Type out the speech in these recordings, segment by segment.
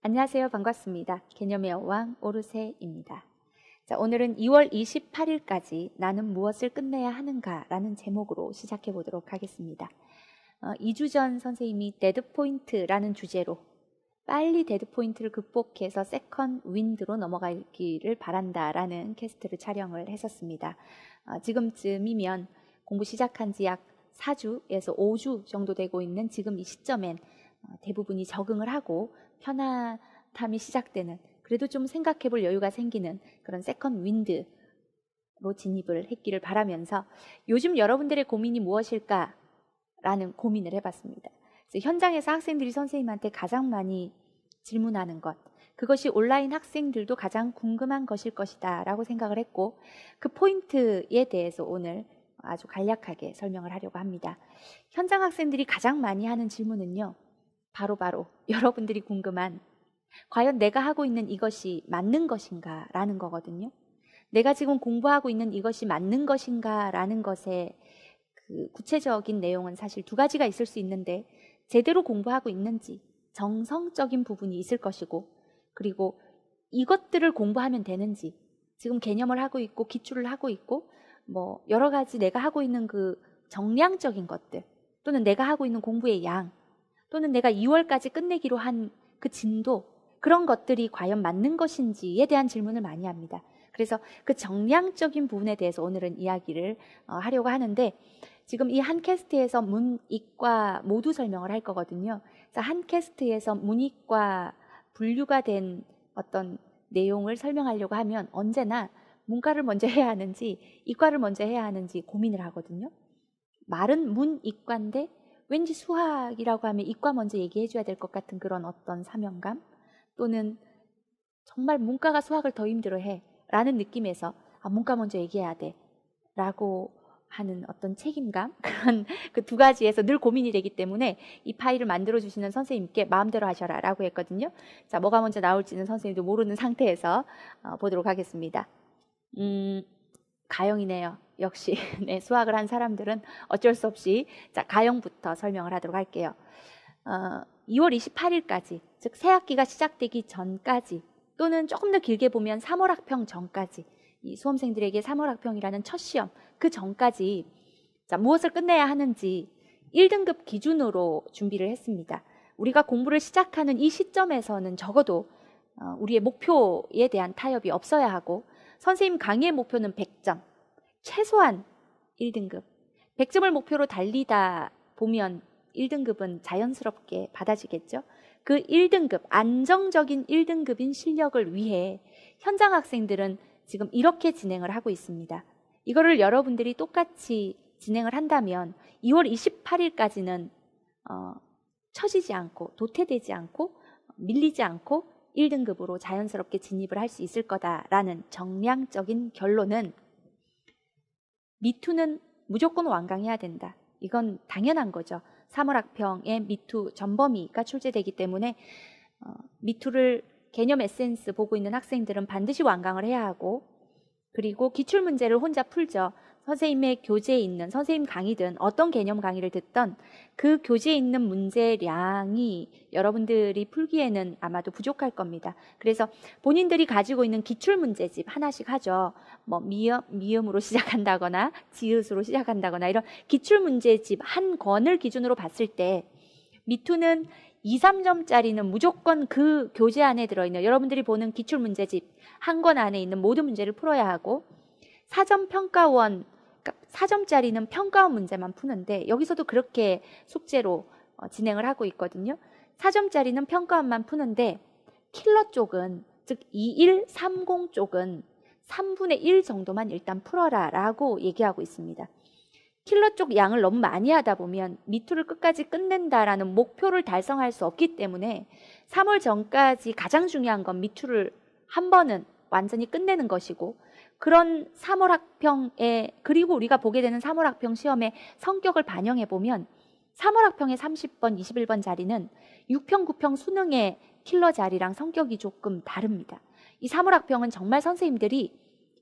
안녕하세요. 반갑습니다. 개념의 여왕 오르세입니다. 자, 오늘은 2월 28일까지 나는 무엇을 끝내야 하는가라는 제목으로 시작해 보도록 하겠습니다. 어, 2주 전 선생님이 데드포인트라는 주제로 빨리 데드포인트를 극복해서 세컨 윈드로 넘어가기를 바란다라는 캐스트를 촬영을 했었습니다. 어, 지금쯤이면 공부 시작한 지 약 4주에서 5주 정도 되고 있는 지금 이 시점엔 어, 대부분이 적응을 하고 편안함이 시작되는 그래도 좀 생각해 볼 여유가 생기는 그런 세컨 윈드로 진입을 했기를 바라면서 요즘 여러분들의 고민이 무엇일까라는 고민을 해봤습니다. 현장에서 학생들이 선생님한테 가장 많이 질문하는 것, 그것이 온라인 학생들도 가장 궁금한 것일 것이다 라고 생각을 했고 그 포인트에 대해서 오늘 아주 간략하게 설명을 하려고 합니다. 현장 학생들이 가장 많이 하는 질문은요. 바로바로 여러분들이 궁금한 과연 내가 하고 있는 이것이 맞는 것인가 라는 거거든요. 내가 지금 공부하고 있는 이것이 맞는 것인가 라는 것에 그 구체적인 내용은 사실 두 가지가 있을 수 있는데 제대로 공부하고 있는지 정성적인 부분이 있을 것이고 그리고 이것들을 공부하면 되는지 지금 개념을 하고 있고 기출을 하고 있고 뭐 여러 가지 내가 하고 있는 그 정량적인 것들 또는 내가 하고 있는 공부의 양 또는 내가 2월까지 끝내기로 한 그 진도 그런 것들이 과연 맞는 것인지에 대한 질문을 많이 합니다. 그래서 그 정량적인 부분에 대해서 오늘은 이야기를 어, 하려고 하는데 지금 이 한 캐스트에서 문, 이과 모두 설명을 할 거거든요. 그래서 한 캐스트에서 문이과 분류가 된 어떤 내용을 설명하려고 하면 언제나 문과를 먼저 해야 하는지 이과를 먼저 해야 하는지 고민을 하거든요. 말은 문, 이과인데 왠지 수학이라고 하면 이과 먼저 얘기해 줘야 될 것 같은 그런 어떤 사명감 또는 정말 문과가 수학을 더 힘들어해 라는 느낌에서 아 문과 먼저 얘기해야 돼 라고 하는 어떤 책임감 그런 그 두 가지에서 늘 고민이 되기 때문에 이 파일을 만들어 주시는 선생님께 마음대로 하셔라라고 했거든요. 자, 뭐가 먼저 나올지는 선생님도 모르는 상태에서 어, 보도록 하겠습니다. 음. 가형이네요. 역시 네, 수학을 한 사람들은 어쩔 수 없이 자 가형부터 설명을 하도록 할게요. 어, 2월 28일까지 즉 새 학기가 시작되기 전까지 또는 조금 더 길게 보면 3월 학평 전까지 이 수험생들에게 3월 학평이라는 첫 시험 그 전까지 자 무엇을 끝내야 하는지 1등급 기준으로 준비를 했습니다. 우리가 공부를 시작하는 이 시점에서는 적어도 어, 우리의 목표에 대한 타협이 없어야 하고 선생님 강의의 목표는 100점. 최소한 1등급. 100점을 목표로 달리다 보면 1등급은 자연스럽게 받아지겠죠. 그 1등급, 안정적인 1등급인 실력을 위해 현장 학생들은 지금 이렇게 진행을 하고 있습니다. 이거를 여러분들이 똑같이 진행을 한다면 2월 28일까지는 어, 처지지 않고 도태되지 않고 밀리지 않고 1등급으로 자연스럽게 진입을 할 수 있을 거다라는 정량적인 결론은 미투는 무조건 완강해야 된다. 이건 당연한 거죠. 3월 학평의 미투 전범위가 출제되기 때문에 어, 미투를 개념 에센스 보고 있는 학생들은 반드시 완강을 해야 하고 그리고 기출 문제를 혼자 풀죠. 선생님의 교재에 있는 선생님 강의든 어떤 개념 강의를 듣던 그 교재에 있는 문제량이 여러분들이 풀기에는 아마도 부족할 겁니다. 그래서 본인들이 가지고 있는 기출 문제집 하나씩 하죠. 뭐 미음, 미음으로 시작한다거나 지읒으로 시작한다거나 이런 기출 문제집 한 권을 기준으로 봤을 때 미투는 2, 3점짜리는 무조건 그 교재 안에 들어있는 여러분들이 보는 기출 문제집 한 권 안에 있는 모든 문제를 풀어야 하고 사전평가원 4점짜리는 그러니까 평가원 문제만 푸는데 여기서도 그렇게 숙제로 어, 진행을 하고 있거든요. 4점짜리는 평가원만 푸는데 킬러 쪽은 즉 2130 쪽은 3분의 1 정도만 일단 풀어라 라고 얘기하고 있습니다. 킬러 쪽 양을 너무 많이 하다 보면 미투를 끝까지 끝낸다라는 목표를 달성할 수 없기 때문에 3월 전까지 가장 중요한 건 미투를 한 번은 완전히 끝내는 것이고 그런 3월 학평에 그리고 우리가 보게 되는 3월 학평 시험의 성격을 반영해 보면 3월 학평의 30번, 21번 자리는 6평, 9평 수능의 킬러 자리랑 성격이 조금 다릅니다. 이 3월 학평은 정말 선생님들이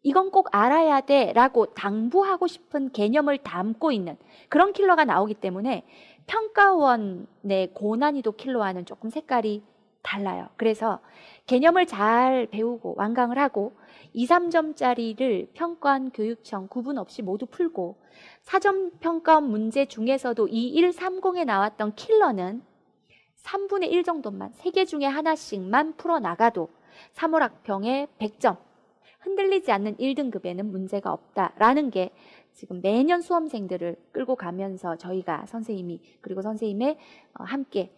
이건 꼭 알아야 돼 라고 당부하고 싶은 개념을 담고 있는 그런 킬러가 나오기 때문에 평가원의 고난이도 킬러와는 조금 색깔이 달라요. 그래서 개념을 잘 배우고 완강을 하고 2, 3점짜리를 평가한 교육청 구분 없이 모두 풀고 사전 평가원 문제 중에서도 2, 1, 30에 나왔던 킬러는 3분의 1 정도만 3개 중에 하나씩만 풀어나가도 3월 학평에 100점 흔들리지 않는 1등급에는 문제가 없다라는 게 지금 매년 수험생들을 끌고 가면서 저희가 선생님이 그리고 선생님의 어, 함께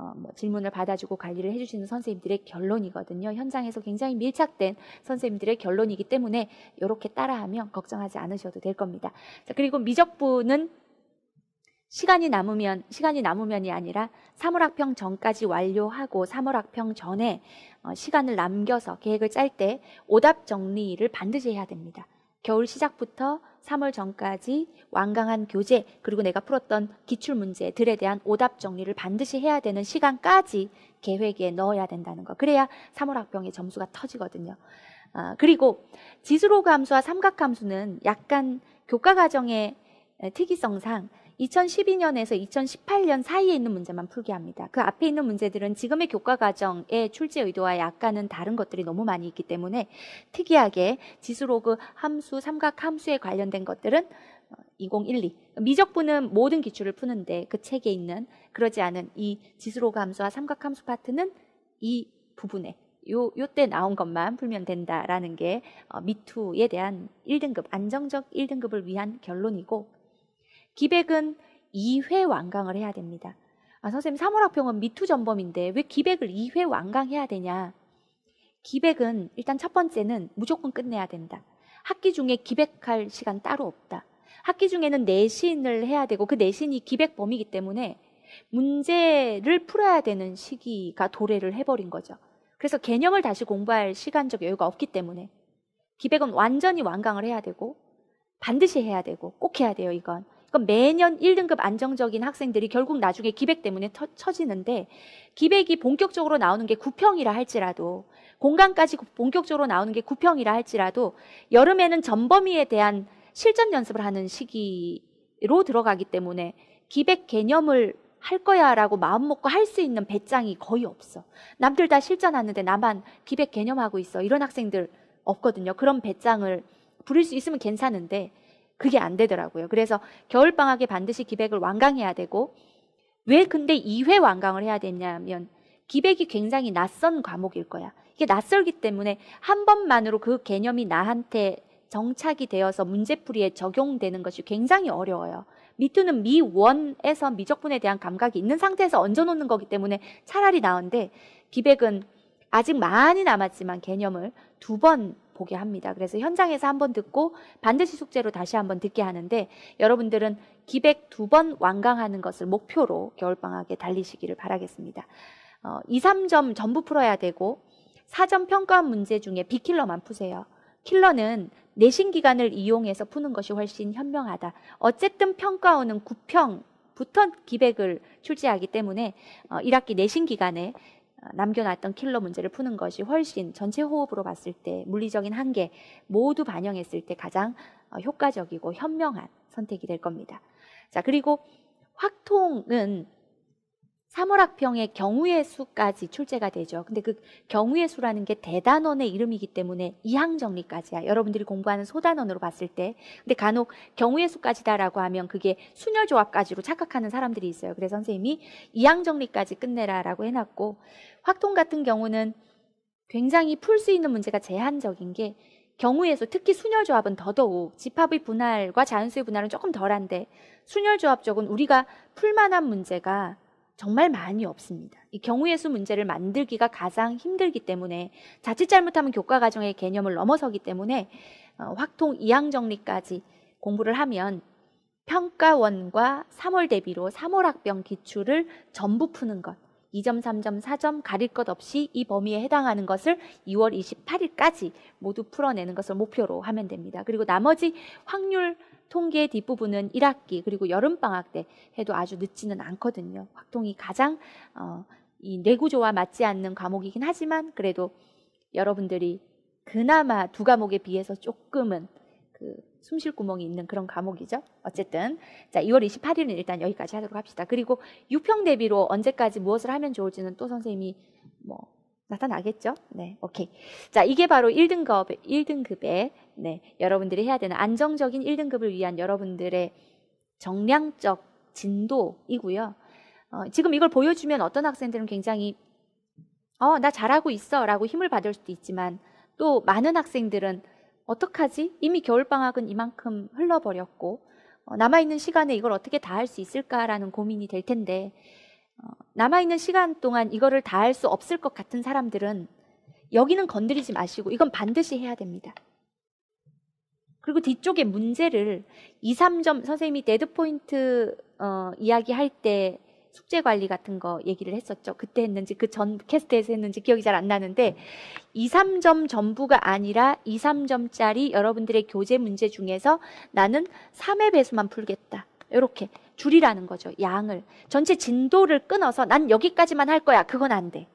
어, 뭐 질문을 받아주고 관리를 해주시는 선생님들의 결론이거든요. 현장에서 굉장히 밀착된 선생님들의 결론이기 때문에 이렇게 따라하면 걱정하지 않으셔도 될 겁니다. 자, 그리고 미적분은 시간이 남으면 시간이 남으면이 아니라 3월 학평 전까지 완료하고 3월 학평 전에 어, 시간을 남겨서 계획을 짤 때 오답 정리를 반드시 해야 됩니다. 겨울 시작부터 3월 전까지 완강한 교재 그리고 내가 풀었던 기출 문제들에 대한 오답 정리를 반드시 해야 되는 시간까지 계획에 넣어야 된다는 거. 그래야 3월 학병의 점수가 터지거든요. 아, 그리고 지수로 감수와 삼각 함수는 약간 교과 과정의 특이성상 2012년에서 2018년 사이에 있는 문제만 풀게 합니다. 그 앞에 있는 문제들은 지금의 교과 과정의 출제 의도와 약간은 다른 것들이 너무 많이 있기 때문에 특이하게 지수로그 함수, 삼각 함수에 관련된 것들은 2012 어, 미적분은 모든 기출을 푸는데 그 책에 있는 그러지 않은 이 지수로그 함수와 삼각 함수 파트는 이 부분에 요, 요 때 나온 것만 풀면 된다라는 게 어, 미투에 대한 1등급, 안정적 1등급을 위한 결론이고 기백은 2회 완강을 해야 됩니다. 아, 선생님, 사월학평은 미투 전범인데 왜 기백을 2회 완강해야 되냐? 기백은 일단 첫 번째는 무조건 끝내야 된다. 학기 중에 기백할 시간 따로 없다. 학기 중에는 내신을 해야 되고 그 내신이 기백범이기 때문에 문제를 풀어야 되는 시기가 도래를 해버린 거죠. 그래서 개념을 다시 공부할 시간적 여유가 없기 때문에 기백은 완전히 완강을 해야 되고 반드시 해야 되고 꼭 해야 돼요, 이건. 그러니까 매년 1등급 안정적인 학생들이 결국 나중에 기백 때문에 터, 처지는데 기백이 본격적으로 나오는 게 구평이라 할지라도 공간까지 본격적으로 나오는 게 구평이라 할지라도 여름에는 전범위에 대한 실전 연습을 하는 시기로 들어가기 때문에 기백 개념을 할 거야라고 마음먹고 할 수 있는 배짱이 거의 없어. 남들 다 실전하는데 나만 기백 개념하고 있어. 이런 학생들 없거든요. 그런 배짱을 부릴 수 있으면 괜찮은데 그게 안 되더라고요. 그래서 겨울방학에 반드시 기백을 완강해야 되고, 왜 근데 2회 완강을 해야 되냐면, 기백이 굉장히 낯선 과목일 거야. 이게 낯설기 때문에 한 번만으로 그 개념이 나한테 정착이 되어서 문제풀이에 적용되는 것이 굉장히 어려워요. 미투는 미원에서 미적분에 대한 감각이 있는 상태에서 얹어놓는 거기 때문에 차라리 나은데 기백은 아직 많이 남았지만 개념을 두번 보게 합니다. 그래서 현장에서 한번 듣고 반드시 숙제로 다시 한번 듣게 하는데 여러분들은 기백 두 번 완강하는 것을 목표로 겨울방학에 달리시기를 바라겠습니다. 어, 2, 3점 전부 풀어야 되고 4점 평가원 문제 중에 비킬러만 푸세요. 킬러는 내신 기간을 이용해서 푸는 것이 훨씬 현명하다. 어쨌든 평가원은 9평부터 기백을 출제하기 때문에 어, 1학기 내신 기간에 남겨놨던 킬러 문제를 푸는 것이 훨씬 전체 호흡으로 봤을 때 물리적인 한계 모두 반영했을 때 가장 어, 효과적이고 현명한 선택이 될 겁니다. 자, 그리고 확통은 삼월학평의 경우의 수까지 출제가 되죠. 근데 그 경우의 수라는 게 대단원의 이름이기 때문에 이항 정리까지야. 여러분들이 공부하는 소단원으로 봤을 때. 근데 간혹 경우의 수까지다라고 하면 그게 순열 조합까지로 착각하는 사람들이 있어요. 그래서 선생님이 이항 정리까지 끝내라라고 해놨고 확통 같은 경우는 굉장히 풀 수 있는 문제가 제한적인 게 경우에서 특히 순열조합은 더더욱 집합의 분할과 자연수의 분할은 조금 덜한데 순열조합 쪽은 우리가 풀만한 문제가 정말 많이 없습니다. 이 경우의 수 문제를 만들기가 가장 힘들기 때문에 자칫 잘못하면 교과 과정의 개념을 넘어서기 때문에 어, 확통 2항 정리까지 공부를 하면 평가원과 3월 대비로 3월 학병 기출을 전부 푸는 것 2점, 3점, 4점 가릴 것 없이 이 범위에 해당하는 것을 2월 28일까지 모두 풀어내는 것을 목표로 하면 됩니다. 그리고 나머지 확률 통계 뒷부분은 1학기 그리고 여름방학 때 해도 아주 늦지는 않거든요. 확통이 가장 어, 이 내구조와 맞지 않는 과목이긴 하지만 그래도 여러분들이 그나마 두 과목에 비해서 조금은 그 숨쉴 구멍이 있는 그런 과목이죠. 어쨌든 자 2월 28일은 일단 여기까지 하도록 합시다. 그리고 유평 대비로 언제까지 무엇을 하면 좋을지는 또 선생님이 뭐 나타나겠죠? 네, 오케이. 자, 이게 바로 1등급, 1등급에 네, 여러분들이 해야 되는 안정적인 1등급을 위한 여러분들의 정량적 진도이고요. 어, 지금 이걸 보여주면 어떤 학생들은 굉장히, 어, 나 잘하고 있어. 라고 힘을 받을 수도 있지만, 또 많은 학생들은, 어떡하지? 이미 겨울방학은 이만큼 흘러버렸고, 어, 남아있는 시간에 이걸 어떻게 다 할 수 있을까라는 고민이 될 텐데, 남아있는 시간 동안 이거를 다 할 수 없을 것 같은 사람들은 여기는 건드리지 마시고 이건 반드시 해야 됩니다. 그리고 뒤쪽에 문제를 2, 3점 선생님이 데드포인트 어, 이야기할 때 숙제 관리 같은 거 얘기를 했었죠. 그때 했는지 그 전 캐스트에서 했는지 기억이 잘 안 나는데 2, 3점 전부가 아니라 2, 3점짜리 여러분들의 교재 문제 중에서 나는 3의 배수만 풀겠다. 이렇게 줄이라는 거죠. 양을. 전체 진도를 끊어서 난 여기까지만 할 거야. 그건 안 돼.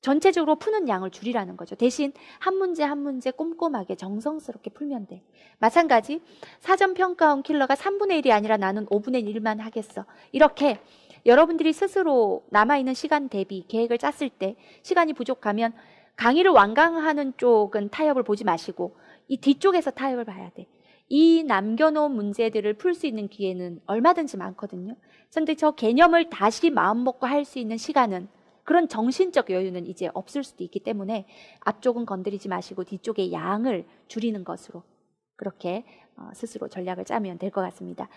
전체적으로 푸는 양을 줄이라는 거죠. 대신 한 문제 한 문제 꼼꼼하게 정성스럽게 풀면 돼. 마찬가지 사전평가원 킬러가 3분의 1이 아니라 나는 5분의 1만 하겠어. 이렇게 여러분들이 스스로 남아있는 시간 대비 계획을 짰을 때 시간이 부족하면 강의를 완강하는 쪽은 타협을 보지 마시고 이 뒤쪽에서 타협을 봐야 돼. 이 남겨놓은 문제들을 풀 수 있는 기회는 얼마든지 많거든요. 그런데 저 개념을 다시 마음먹고 할 수 있는 시간은 그런 정신적 여유는 이제 없을 수도 있기 때문에 앞쪽은 건드리지 마시고 뒤쪽의 양을 줄이는 것으로 그렇게 어, 스스로 전략을 짜면 될 것 같습니다.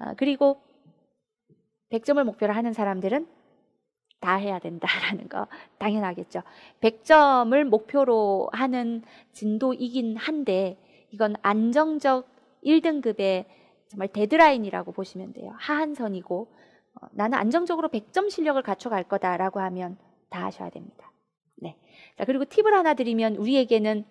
어, 그리고 100점을 목표로 하는 사람들은 다 해야 된다라는 거 당연하겠죠. 100점을 목표로 하는 진도이긴 한데 이건 안정적 1등급의 정말 데드라인이라고 보시면 돼요. 하한선이고 어, 나는 안정적으로 100점 실력을 갖춰갈 거다라고 하면 다 하셔야 됩니다. 네. 자, 그리고 팁을 하나 드리면 우리에게는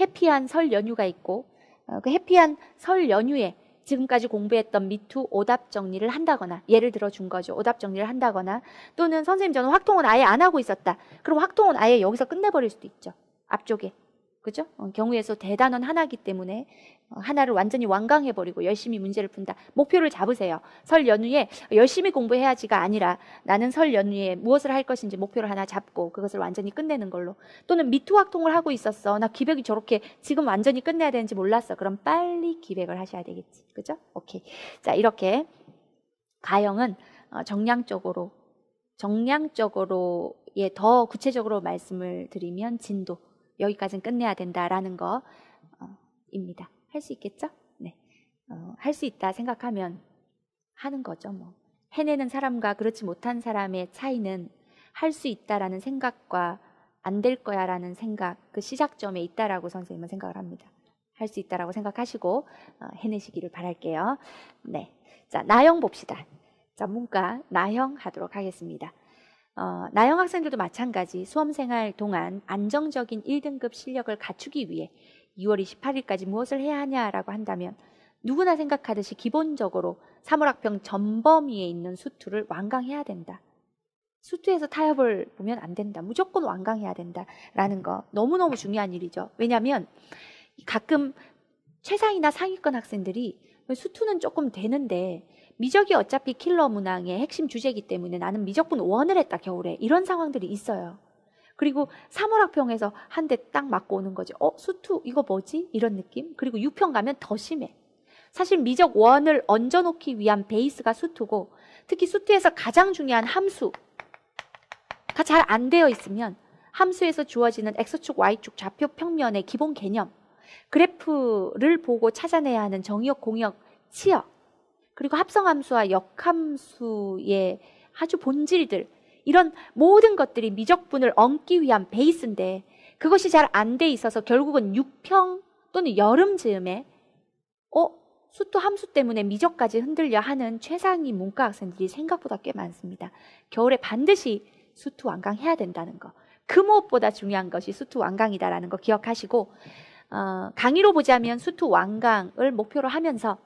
해피한 설 연휴가 있고 어, 그 해피한 설 연휴에 지금까지 공부했던 미투 오답 정리를 한다거나 예를 들어 준 거죠. 오답 정리를 한다거나 또는 선생님 저는 확통은 아예 안 하고 있었다. 그럼 확통은 아예 여기서 끝내버릴 수도 있죠. 앞쪽에 그죠? 어, 경우에서 대단원 하나기 때문에 어, 하나를 완전히 완강해버리고 열심히 문제를 푼다. 목표를 잡으세요. 설 연휴에 열심히 공부해야지가 아니라 나는 설 연휴에 무엇을 할 것인지 목표를 하나 잡고 그것을 완전히 끝내는 걸로. 또는 미투학통을 하고 있었어. 나 기백이 저렇게 지금 완전히 끝내야 되는지 몰랐어. 그럼 빨리 기백을 하셔야 되겠지. 그죠? 오케이. 자, 이렇게 가형은 어, 정량적으로, 정량적으로 예, 더 구체적으로 말씀을 드리면 진도. 여기까지는 끝내야 된다라는 거입니다. 어, 할수 있겠죠? 네. 어, 할수 있다 생각하면 하는 거죠. 뭐. 해내는 사람과 그렇지 못한 사람의 차이는 할 수 있다라는 생각과 안 될 거야라는 생각 그 시작점에 있다라고 선생님은 생각을 합니다. 할 수 있다라고 생각하시고 어, 해내시기를 바랄게요. 네, 자나형 봅시다. 자 문과 나형 하도록 하겠습니다. 어, 나영 학생들도 마찬가지 수험생활 동안 안정적인 1등급 실력을 갖추기 위해 2월 28일까지 무엇을 해야 하냐라고 한다면 누구나 생각하듯이 기본적으로 사물학평 전범위에 있는 수투를 완강해야 된다. 수투에서 타협을 보면 안 된다. 무조건 완강해야 된다라는 거 너무너무 중요한 일이죠. 왜냐하면 가끔 최상이나 상위권 학생들이 수투는 조금 되는데 미적이 어차피 킬러 문항의 핵심 주제이기 때문에 나는 미적분 원을 했다 겨울에 이런 상황들이 있어요. 그리고 3월 학평에서 한 대 딱 맞고 오는 거죠. 어 수투 이거 뭐지 이런 느낌. 그리고 6평 가면 더 심해. 사실 미적 원을 얹어놓기 위한 베이스가 수투고 특히 수투에서 가장 중요한 함수가 잘 안 되어 있으면 함수에서 주어지는 x축, y축, 좌표 평면의 기본 개념, 그래프를 보고 찾아내야 하는 정의역, 공역, 치역 그리고 합성함수와 역함수의 아주 본질들 이런 모든 것들이 미적분을 얹기 위한 베이스인데 그것이 잘 안 돼 있어서 결국은 6평 또는 여름 즈음에 어 수토 함수 때문에 미적까지 흔들려 하는 최상위 문과 학생들이 생각보다 꽤 많습니다. 겨울에 반드시 수토 완강 해야 된다는 거. 그 무엇보다 중요한 것이 수토 완강이다라는 거 기억하시고 어, 강의로 보자면 수토 완강을 목표로 하면서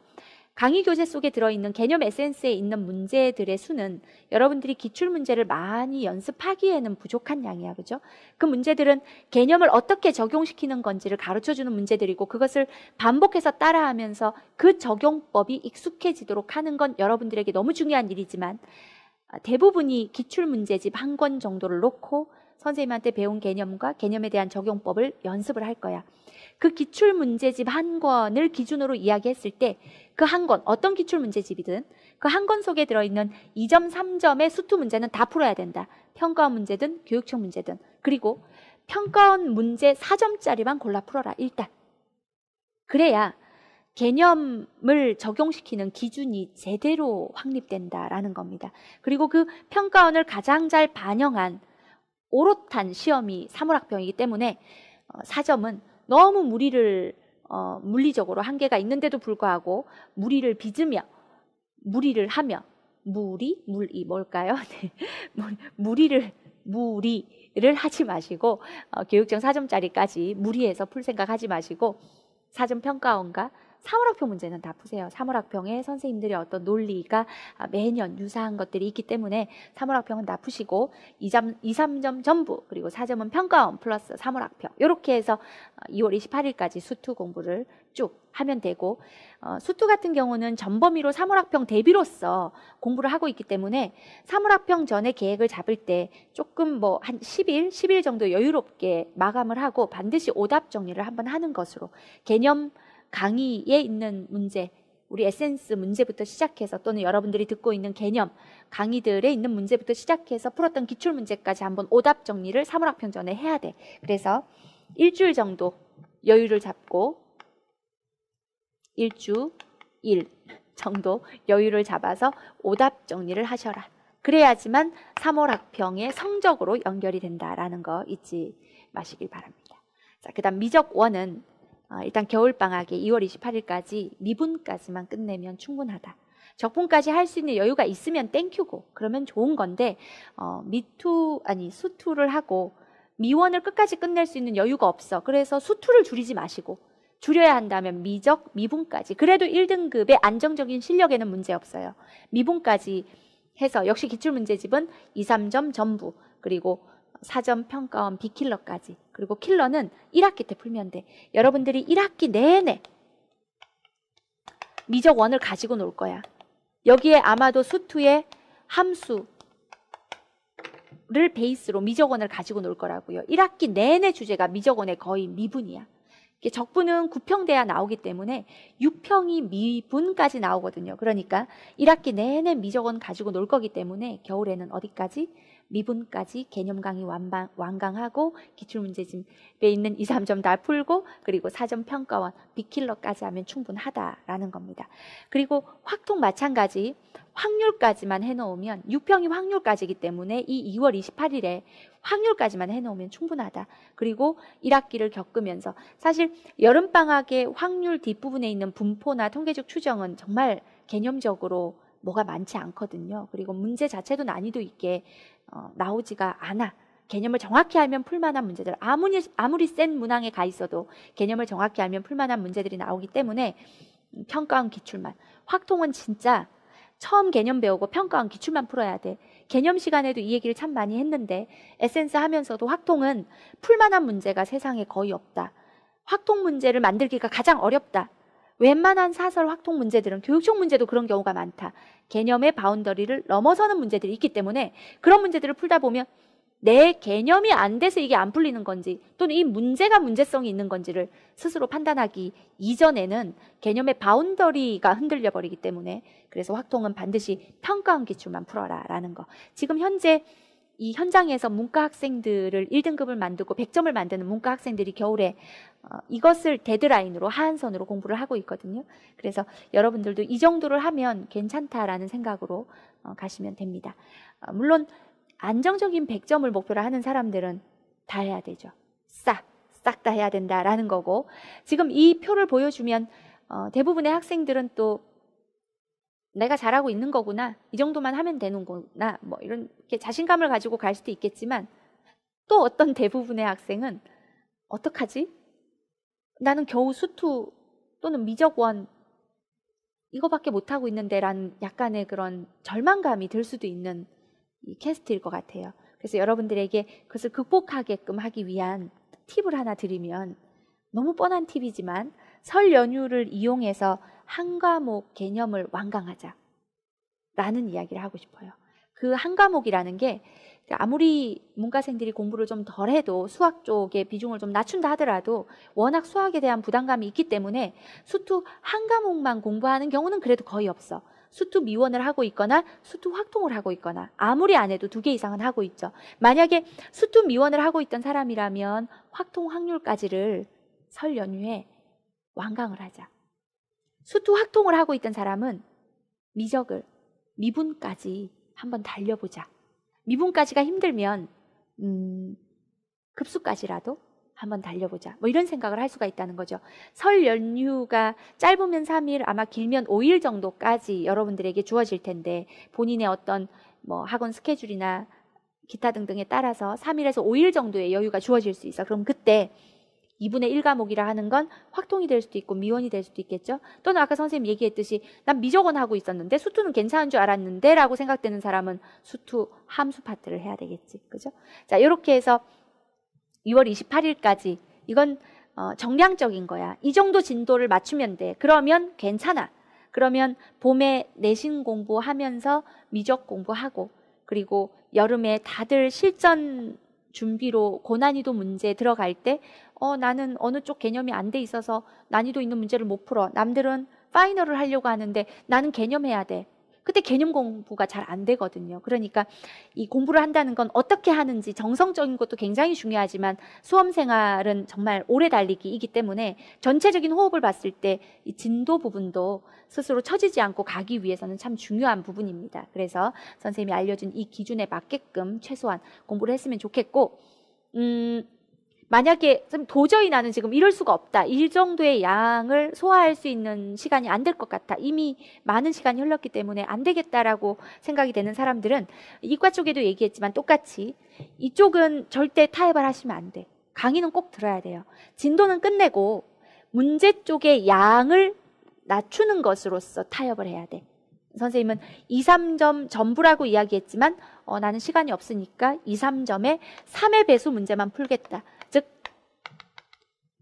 강의 교재 속에 들어있는 개념 에센스에 있는 문제들의 수는 여러분들이 기출 문제를 많이 연습하기에는 부족한 양이야, 그죠? 그 문제들은 개념을 어떻게 적용시키는 건지를 가르쳐주는 문제들이고 그것을 반복해서 따라하면서 그 적용법이 익숙해지도록 하는 건 여러분들에게 너무 중요한 일이지만 아, 대부분이 기출 문제집 한 권 정도를 놓고 선생님한테 배운 개념과 개념에 대한 적용법을 연습을 할 거야. 그 기출 문제집 한 권을 기준으로 이야기했을 때 그 한 권, 어떤 기출 문제집이든 그 한 권 속에 들어있는 2점, 3점의 수투 문제는 다 풀어야 된다. 평가원 문제든 교육청 문제든. 그리고 평가원 문제 4점짜리만 골라 풀어라, 일단. 그래야 개념을 적용시키는 기준이 제대로 확립된다라는 겁니다. 그리고 그 평가원을 가장 잘 반영한 오롯한 시험이 사물학병이기 때문에 어, 사점은 너무 무리를 어, 물리적으로 한계가 있는데도 불구하고 무리를 빚으며 무리를 하며 무리 물이 뭘까요? 네. 무리를 무리를 하지 마시고 어, 교육청 사점짜리까지 무리해서 풀 생각하지 마시고 사점 평가원과 사물학평 문제는 다 푸세요. 사물학평에 선생님들의 어떤 논리가 아, 매년 유사한 것들이 있기 때문에 사물학평은 다 푸시고 2, 3점 전부 그리고 4점은 평가원 플러스 사물학평 이렇게 해서 2월 어, 28일까지 수투 공부를 쭉 하면 되고 어, 수투 같은 경우는 전범위로 사물학평 대비로서 공부를 하고 있기 때문에 사물학평 전에 계획을 잡을 때 조금 뭐 한 10일, 10일 정도 여유롭게 마감을 하고 반드시 오답 정리를 한번 하는 것으로 개념 강의에 있는 문제, 우리 에센스 문제부터 시작해서 또는 여러분들이 듣고 있는 개념, 강의들에 있는 문제부터 시작해서 풀었던 기출 문제까지 한번 오답 정리를 3월학평 전에 해야 돼. 그래서 일주일 정도 여유를 잡고 일주일 정도 여유를 잡아서 오답 정리를 하셔라. 그래야지만 3월 학평의 성적으로 연결이 된다라는 거 잊지 마시길 바랍니다. 자, 그 다음 미적원은 어, 일단 겨울방학에 2월 28일까지 미분까지만 끝내면 충분하다. 적분까지 할 수 있는 여유가 있으면 땡큐고 그러면 좋은 건데 어, 미투 아니 수투를 하고 미원을 끝까지 끝낼 수 있는 여유가 없어. 그래서 수투를 줄이지 마시고 줄여야 한다면 미적, 미분까지. 그래도 1등급의 안정적인 실력에는 문제 없어요. 미분까지 해서 역시 기출문제집은 2, 3점 전부 그리고 사전 평가원 비킬러까지 그리고 킬러는 1학기 때 풀면 돼. 여러분들이 1학기 내내 미적원을 가지고 놀 거야. 여기에 아마도 수투의 함수를 베이스로 미적원을 가지고 놀 거라고요. 1학기 내내 주제가 미적원의 거의 미분이야. 적분은 9평대야 나오기 때문에 6평이 미분까지 나오거든요. 그러니까 1학기 내내 미적원 가지고 놀 거기 때문에 겨울에는 어디까지? 미분까지 개념 강의 완방, 완강하고 기출문제집에 있는 2, 3점 다 풀고 그리고 4점 평가원 비킬러까지 하면 충분하다라는 겁니다. 그리고 확통 마찬가지 확률까지만 해놓으면 6평이 확률까지기 때문에 이 2월 28일에 확률까지만 해놓으면 충분하다. 그리고 1학기를 겪으면서 사실 여름방학의 확률 뒷부분에 있는 분포나 통계적 추정은 정말 개념적으로 뭐가 많지 않거든요. 그리고 문제 자체도 난이도 있게 어, 나오지가 않아. 개념을 정확히 알면 풀만한 문제들 아무리 아무리 센 문항에 가 있어도 개념을 정확히 알면 풀만한 문제들이 나오기 때문에 평가원 기출만 확통은 진짜 처음 개념 배우고 평가원 기출만 풀어야 돼 개념 시간에도 이 얘기를 참 많이 했는데 에센스 하면서도 확통은 풀만한 문제가 세상에 거의 없다 확통 문제를 만들기가 가장 어렵다 웬만한 사설 확통 문제들은 교육청 문제도 그런 경우가 많다. 개념의 바운더리를 넘어서는 문제들이 있기 때문에 그런 문제들을 풀다 보면 내 개념이 안 돼서 이게 안 풀리는 건지 또는 이 문제가 문제성이 있는 건지를 스스로 판단하기 이전에는 개념의 바운더리가 흔들려 버리기 때문에 그래서 확통은 반드시 평가원 기출만 풀어라 라는 거. 지금 현재 이 현장에서 문과 학생들을 1등급을 만들고 100점을 만드는 문과 학생들이 겨울에 어, 이것을 데드라인으로 하한선으로 공부를 하고 있거든요. 그래서 여러분들도 이 정도를 하면 괜찮다라는 생각으로 어, 가시면 됩니다. 어, 물론 안정적인 100점을 목표로 하는 사람들은 다 해야 되죠. 싹, 싹 다 해야 된다라는 거고 지금 이 표를 보여주면 어, 대부분의 학생들은 또 내가 잘하고 있는 거구나. 이 정도만 하면 되는구나. 뭐 이런 게 자신감을 가지고 갈 수도 있겠지만 또 어떤 대부분의 학생은 어떡하지? 나는 겨우 수투 또는 미적원 이거밖에 못하고 있는데란 약간의 그런 절망감이 들 수도 있는 이 캐스트일 것 같아요. 그래서 여러분들에게 그것을 극복하게끔 하기 위한 팁을 하나 드리면 너무 뻔한 팁이지만 설 연휴를 이용해서 한 과목 개념을 완강하자. 라는 이야기를 하고 싶어요. 그 한 과목이라는 게 아무리 문과생들이 공부를 좀 덜 해도 수학 쪽에 비중을 좀 낮춘다 하더라도 워낙 수학에 대한 부담감이 있기 때문에 수투 한 과목만 공부하는 경우는 그래도 거의 없어. 수투 미원을 하고 있거나 수투 확통을 하고 있거나 아무리 안 해도 두 개 이상은 하고 있죠. 만약에 수투 미원을 하고 있던 사람이라면 확통 확률까지를 설 연휴에 완강을 하자. 수투 확통을 하고 있던 사람은 미적을 미분까지 한번 달려보자. 미분까지가 힘들면 음, 급수까지라도 한번 달려보자. 뭐 이런 생각을 할 수가 있다는 거죠. 설 연휴가 짧으면 3일, 아마 길면 5일 정도까지 여러분들에게 주어질 텐데 본인의 어떤 뭐 학원 스케줄이나 기타 등등에 따라서 3일에서 5일 정도의 여유가 주어질 수 있어. 그럼 그때 2분의 1 과목이라 하는 건 확통이 될 수도 있고 미원이 될 수도 있겠죠. 또는 아까 선생님 얘기했듯이 난 미적원 하고 있었는데 수투는 괜찮은 줄 알았는데 라고 생각되는 사람은 수투 함수 파트를 해야 되겠지. 그죠? 자, 이렇게 해서 2월 28일까지 이건 어, 정량적인 거야. 이 정도 진도를 맞추면 돼. 그러면 괜찮아. 그러면 봄에 내신 공부하면서 미적 공부하고 그리고 여름에 다들 실전 준비로 고난이도 문제 들어갈 때 어, 나는 어느 쪽 개념이 안 돼 있어서 난이도 있는 문제를 못 풀어. 남들은 파이널을 하려고 하는데 나는 개념해야 돼. 그때 개념 공부가 잘 안 되거든요. 그러니까 이 공부를 한다는 건 어떻게 하는지 정성적인 것도 굉장히 중요하지만 수험 생활은 정말 오래 달리기이기 때문에 전체적인 호흡을 봤을 때 이 진도 부분도 스스로 처지지 않고 가기 위해서는 참 중요한 부분입니다. 그래서 선생님이 알려준 이 기준에 맞게끔 최소한 공부를 했으면 좋겠고, 음, 만약에 좀 도저히 나는 지금 이럴 수가 없다. 이 정도의 양을 소화할 수 있는 시간이 안 될 것같아 이미 많은 시간이 흘렀기 때문에 안 되겠다라고 생각이 되는 사람들은 이과 쪽에도 얘기했지만 똑같이 이쪽은 절대 타협을 하시면 안 돼. 강의는 꼭 들어야 돼요. 진도는 끝내고 문제 쪽의 양을 낮추는 것으로서 타협을 해야 돼. 선생님은 2, 3점 전부라고 이야기했지만 어, 나는 시간이 없으니까 2, 3점에 3의 배수 문제만 풀겠다.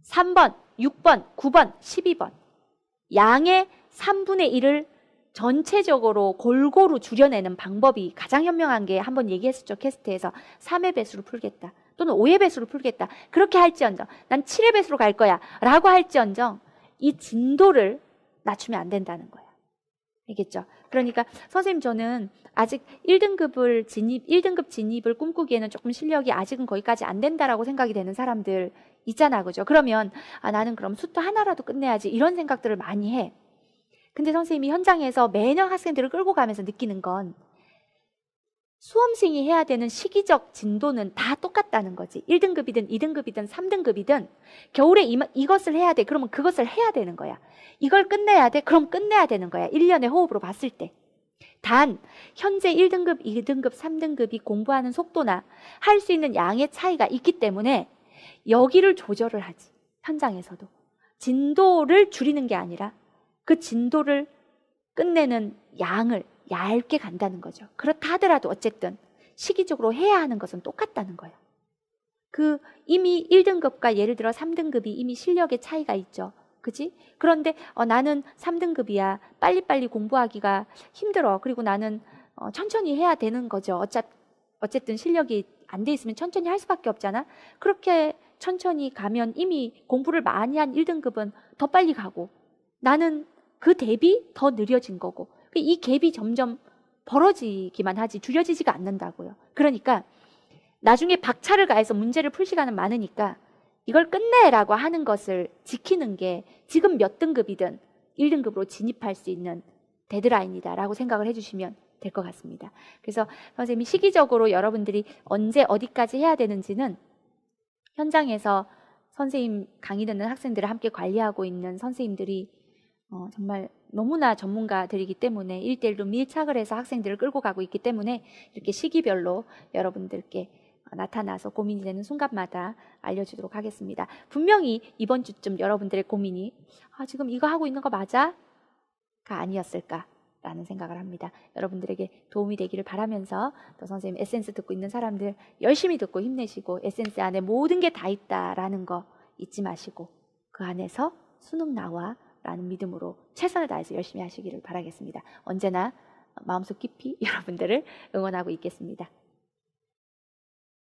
3번, 6번, 9번, 12번. 양의 3분의 1을 전체적으로 골고루 줄여내는 방법이 가장 현명한 게 한번 얘기했었죠. 캐스트에서 3의 배수로 풀겠다. 또는 5의 배수로 풀겠다. 그렇게 할지언정. 난 7의 배수로 갈 거야. 라고 할지언정. 이 진도를 낮추면 안 된다는 거예요. 알겠죠? 그러니까 선생님 저는 아직 1등급을 진입, 1등급 진입을 꿈꾸기에는 조금 실력이 아직은 거기까지 안 된다라고 생각이 되는 사람들 있잖아, 그죠? 그러면 아, 나는 그럼 수트 하나라도 끝내야지 이런 생각들을 많이 해. 근데 선생님이 현장에서 매년 학생들을 끌고 가면서 느끼는 건 수험생이 해야 되는 시기적 진도는 다 똑같다는 거지. 1등급이든 2등급이든 3등급이든 겨울에 이, 것을 해야 돼. 그러면 그것을 해야 되는 거야. 이걸 끝내야 돼. 그럼 끝내야 되는 거야. 1년의 호흡으로 봤을 때. 단, 현재 1등급, 2등급, 3등급이 공부하는 속도나 할 수 있는 양의 차이가 있기 때문에 여기를 조절을 하지. 현장에서도. 진도를 줄이는 게 아니라 그 진도를 끝내는 양을 얇게 간다는 거죠. 그렇다 하더라도 어쨌든 시기적으로 해야 하는 것은 똑같다는 거예요. 그 이미 1등급과 예를 들어 3등급이 이미 실력의 차이가 있죠. 그지? 그런데 어, 나는 3등급이야. 빨리빨리 공부하기가 힘들어. 그리고 나는 어, 천천히 해야 되는 거죠. 어차, 어쨌든 실력이 안 돼 있으면 천천히 할 수밖에 없잖아. 그렇게 천천히 가면 이미 공부를 많이 한 1등급은 더 빨리 가고 나는 그 대비 더 느려진 거고 그 이 갭이 점점 벌어지기만 하지 줄여지지가 않는다고요. 그러니까 나중에 박차를 가해서 문제를 풀 시간은 많으니까 이걸 끝내라고 하는 것을 지키는 게 지금 몇 등급이든 1등급으로 진입할 수 있는 데드라인이다라고 생각을 해주시면 될 것 같습니다. 그래서 선생님이 시기적으로 여러분들이 언제 어디까지 해야 되는지는 현장에서 선생님 강의 듣는 학생들을 함께 관리하고 있는 선생님들이 어, 정말 너무나 전문가들이기 때문에 1대1로 밀착을 해서 학생들을 끌고 가고 있기 때문에 이렇게 시기별로 여러분들께 나타나서 고민이 되는 순간마다 알려주도록 하겠습니다. 분명히 이번 주쯤 여러분들의 고민이 아, 지금 이거 하고 있는 거 맞아? 가 아니었을까? 라는 생각을 합니다. 여러분들에게 도움이 되기를 바라면서 또 선생님 에센스 듣고 있는 사람들 열심히 듣고 힘내시고 에센스 안에 모든 게 다 있다라는 거 잊지 마시고 그 안에서 수능 나와 라는 믿음으로 최선을 다해서 열심히 하시기를 바라겠습니다. 언제나 마음속 깊이 여러분들을 응원하고 있겠습니다.